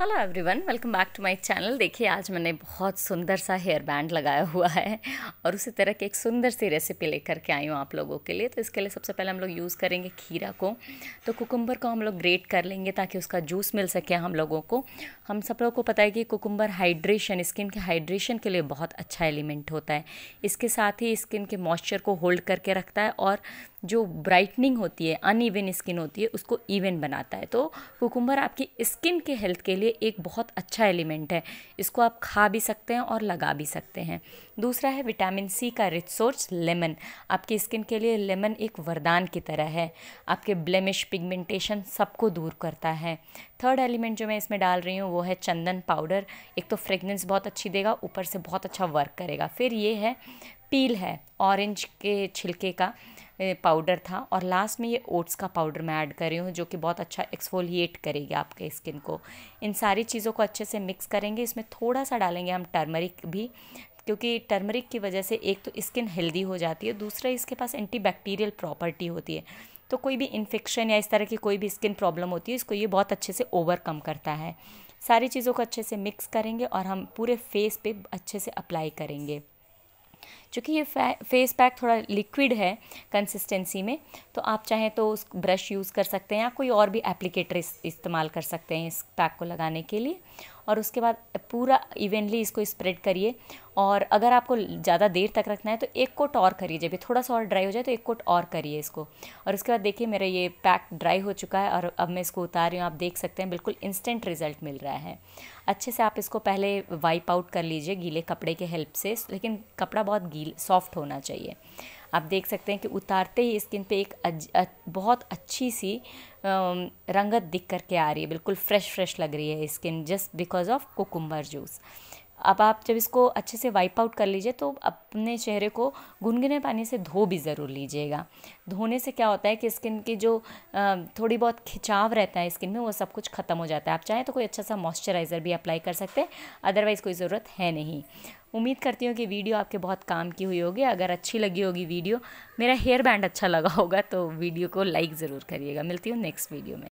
hello everyone welcome back to my channel देखिए आज मैंने बहुत सुंदर सा हेयर बैंड लगाया हुआ है और उसी तरह की एक सुंदर सी रेसिपी लेकर के आई हूँ आप लोगों के लिए तो इसके लिए सबसे पहले हम लोग यूज़ करेंगे खीरा को तो कुकुम्बर को हम लोग ग्रेट कर लेंगे ताकि उसका जूस मिल सके हम लोगों को हम सब लोगों को पता है कि कुकुम्बर हाइड्रेशन स्किन के हाइड्रेशन के लिए बहुत अच्छा एलिमेंट होता है इसके साथ ही स्किन के मॉइस्चर को होल्ड करके रखता है और जो ब्राइटनिंग होती है अन ईवन स्किन होती है उसको इवन बनाता है तो कुकुम्बर आपकी स्किन के हेल्थ के लिए एक बहुत अच्छा एलिमेंट है इसको आप खा भी सकते हैं और लगा भी सकते हैं दूसरा है विटामिन सी का रिच सोर्स लेमन आपकी स्किन के लिए लेमन एक वरदान की तरह है आपके ब्लेमिश पिगमेंटेशन सबको दूर करता है थर्ड एलिमेंट जो मैं इसमें डाल रही हूँ वो है चंदन पाउडर एक तो फ्रेगनेंस बहुत अच्छी देगा ऊपर से बहुत अच्छा वर्क करेगा फिर ये है पील है ऑरेंज के छिलके का पाउडर था और लास्ट में ये ओट्स का पाउडर मैं ऐड कर रही हूँ जो कि बहुत अच्छा एक्सफोलिएट करेगी आपके स्किन को इन सारी चीज़ों को अच्छे से मिक्स करेंगे इसमें थोड़ा सा डालेंगे हम टर्मरिक भी क्योंकि टर्मरिक की वजह से एक तो स्किन हेल्दी हो जाती है दूसरा इसके पास एंटीबैक्टीरियल प्रॉपर्टी होती है तो कोई भी इन्फेक्शन या इस तरह की कोई भी स्किन प्रॉब्लम होती है इसको ये बहुत अच्छे से ओवरकम करता है सारी चीज़ों को अच्छे से मिक्स करेंगे और हम पूरे फेस पे अच्छे से अप्लाई करेंगे चूँकि ये फेस पैक थोड़ा लिक्विड है कंसिस्टेंसी में तो आप चाहें तो उस ब्रश यूज़ कर सकते हैं या कोई और भी एप्लीकेटर इस, इस्तेमाल कर सकते हैं इस पैक को लगाने के लिए और उसके बाद पूरा इवेंटली इसको स्प्रेड करिए और अगर आपको ज़्यादा देर तक रखना है तो एक कोट और करिए जब ये थोड़ा सा और ड्राई हो जाए तो एक कोट और करिए इसको और उसके बाद देखिए मेरा ये पैक ड्राई हो चुका है और अब मैं इसको उतार रही हूँ आप देख सकते हैं बिल्कुल इंस्टेंट रिजल्ट मिल रहा है अच्छे से आप इसको पहले वाइप आउट कर लीजिए गीले कपड़े के हेल्प से लेकिन कपड़ा बहुत गीला फील सॉफ्ट होना चाहिए आप देख सकते हैं कि उतारते ही स्किन पे एक अज, अ, बहुत अच्छी सी आ, रंगत दिख करके आ रही है बिल्कुल फ्रेश फ्रेश लग रही है skin just because of cucumber juice अब आप जब इसको अच्छे से वाइप आउट कर लीजिए तो अपने चेहरे को गुनगुने पानी से धो भी ज़रूर लीजिएगा धोने से क्या होता है कि स्किन की जो थोड़ी बहुत खिंचाव रहता है स्किन में वो सब कुछ ख़त्म हो जाता है आप चाहें तो कोई अच्छा सा मॉइस्चराइज़र भी अप्लाई कर सकते हैं अदरवाइज़ कोई ज़रूरत है नहीं उम्मीद करती हूँ कि वीडियो आपके बहुत काम की हुई होगी अगर अच्छी लगी होगी वीडियो मेरा हेयर बैंड अच्छा लगा होगा तो वीडियो को लाइक ज़रूर करिएगा मिलती हूँ नेक्स्ट वीडियो में